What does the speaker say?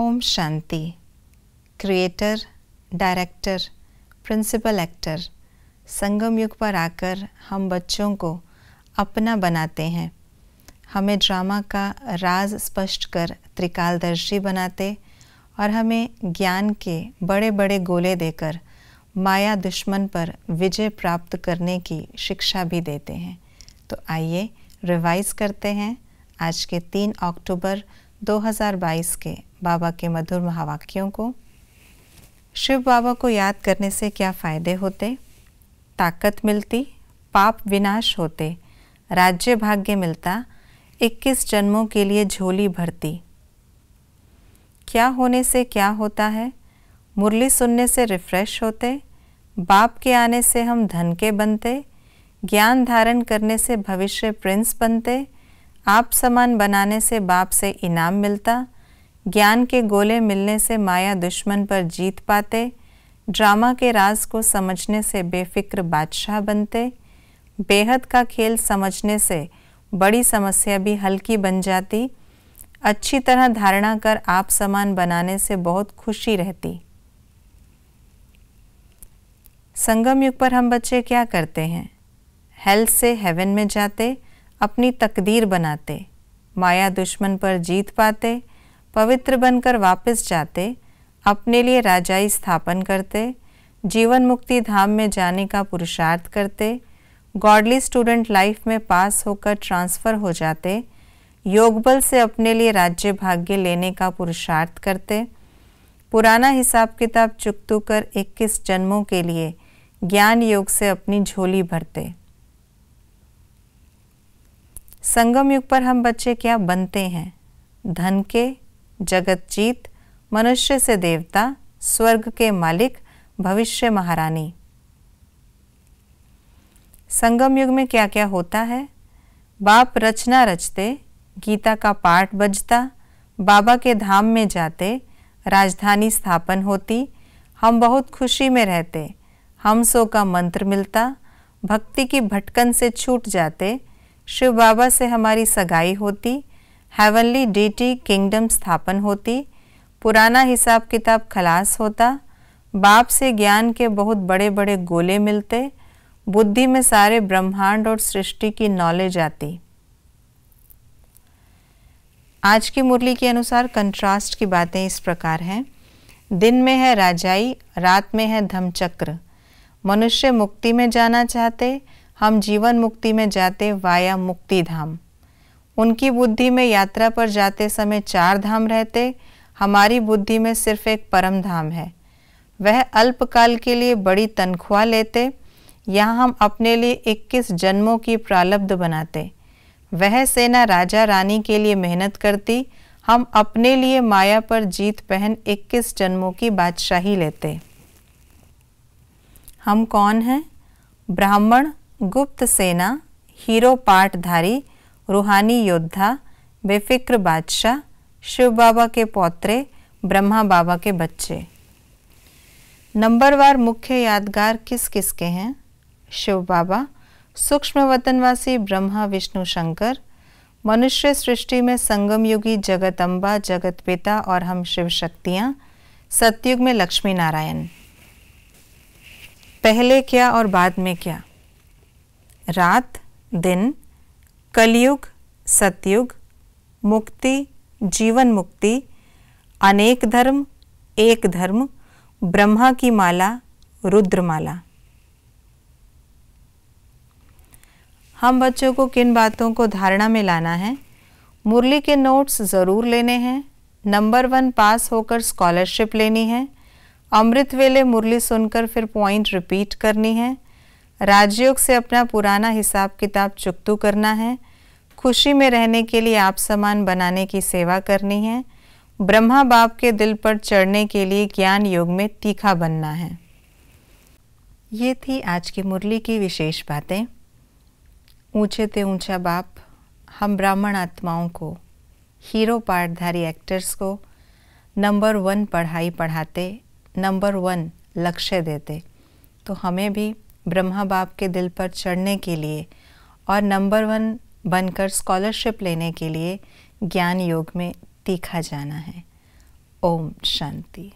ओम Shanti creator director principal actor संगम युग पर आकर हम बच्चों को अपना बनाते हैं हमें ड्रामा का राज स्पष्ट कर त्रिकालदर्शी बनाते और हमें ज्ञान के बड़े बड़े गोले देकर माया दुश्मन पर विजय प्राप्त करने की शिक्षा भी देते हैं तो आइए रिवाइज करते हैं आज के तीन अक्टूबर 2022 के बाबा के मधुर महावाक्यों को शिव बाबा को याद करने से क्या फ़ायदे होते ताकत मिलती पाप विनाश होते राज्य भाग्य मिलता 21 जन्मों के लिए झोली भरती क्या होने से क्या होता है मुरली सुनने से रिफ़्रेश होते बाप के आने से हम धन के बनते ज्ञान धारण करने से भविष्य प्रिंस बनते आप समान बनाने से बाप से इनाम मिलता ज्ञान के गोले मिलने से माया दुश्मन पर जीत पाते ड्रामा के राज को समझने से बेफिक्र बादशाह बनते बेहद का खेल समझने से बड़ी समस्या भी हल्की बन जाती अच्छी तरह धारणा कर आप समान बनाने से बहुत खुशी रहती संगम युग पर हम बच्चे क्या करते हैं हेल्थ से हेवन में जाते अपनी तकदीर बनाते माया दुश्मन पर जीत पाते पवित्र बनकर वापस जाते अपने लिए राजाई स्थापन करते जीवन मुक्ति धाम में जाने का पुरुषार्थ करते गॉडली स्टूडेंट लाइफ में पास होकर ट्रांसफ़र हो जाते योग बल से अपने लिए राज्य भाग्य लेने का पुरुषार्थ करते पुराना हिसाब किताब चुकतू कर इक्कीस जन्मों के लिए ज्ञान योग से अपनी झोली भरते संगम युग पर हम बच्चे क्या बनते हैं धन के जगत जीत मनुष्य से देवता स्वर्ग के मालिक भविष्य महारानी संगम युग में क्या क्या होता है बाप रचना रचते गीता का पाठ बजता बाबा के धाम में जाते राजधानी स्थापन होती हम बहुत खुशी में रहते हम सो का मंत्र मिलता भक्ति की भटकन से छूट जाते शिव बाबा से हमारी सगाई होती हेवनली डीटी किंगडम स्थापन होती पुराना हिसाब किताब खलास होता बाप से ज्ञान के बहुत बड़े बड़े गोले मिलते बुद्धि में सारे ब्रह्मांड और सृष्टि की नॉलेज आती आज की मुरली के अनुसार कंट्रास्ट की बातें इस प्रकार हैं दिन में है राजाई रात में है धमचक्र मनुष्य मुक्ति में जाना चाहते हम जीवन मुक्ति में जाते वाया मुक्ति धाम उनकी बुद्धि में यात्रा पर जाते समय चार धाम रहते हमारी बुद्धि में सिर्फ एक परम धाम है वह अल्पकाल के लिए बड़ी तनख्वाह लेते यहाँ हम अपने लिए 21 जन्मों की प्रालब्ध बनाते वह सेना राजा रानी के लिए मेहनत करती हम अपने लिए माया पर जीत पहन 21 जन्मों की बादशाही लेते हम कौन हैं ब्राह्मण गुप्त सेना हीरो पाठधारी रूहानी योद्धा बेफिक्र बादशाह शिव बाबा के पौत्रे ब्रह्मा बाबा के बच्चे नंबरवार मुख्य यादगार किस किस के हैं शिव बाबा सूक्ष्म वतनवासी ब्रह्मा विष्णु शंकर मनुष्य सृष्टि में संगमयुगी जगत अम्बा जगत पिता और हम शिव शक्तियाँ सत्युग में लक्ष्मी नारायण पहले क्या और बाद में क्या रात दिन कलयुग सतयुग मुक्ति जीवन मुक्ति अनेक धर्म एक धर्म ब्रह्मा की माला रुद्रमाला हम बच्चों को किन बातों को धारणा में लाना है मुरली के नोट्स ज़रूर लेने हैं नंबर वन पास होकर स्कॉलरशिप लेनी है अमृत वेले मुरली सुनकर फिर पॉइंट रिपीट करनी है राजयोग से अपना पुराना हिसाब किताब चुकतू करना है खुशी में रहने के लिए आप समान बनाने की सेवा करनी है ब्रह्मा बाप के दिल पर चढ़ने के लिए ज्ञान योग में तीखा बनना है ये थी आज की मुरली की विशेष बातें ऊंचे ते ऊंचा बाप हम ब्राह्मण आत्माओं को हीरो पार्टधारी एक्टर्स को नंबर वन पढ़ाई पढ़ाते नंबर वन लक्ष्य देते तो हमें भी ब्रह्मा बाप के दिल पर चढ़ने के लिए और नंबर वन बनकर स्कॉलरशिप लेने के लिए ज्ञान योग में तीखा जाना है ओम शांति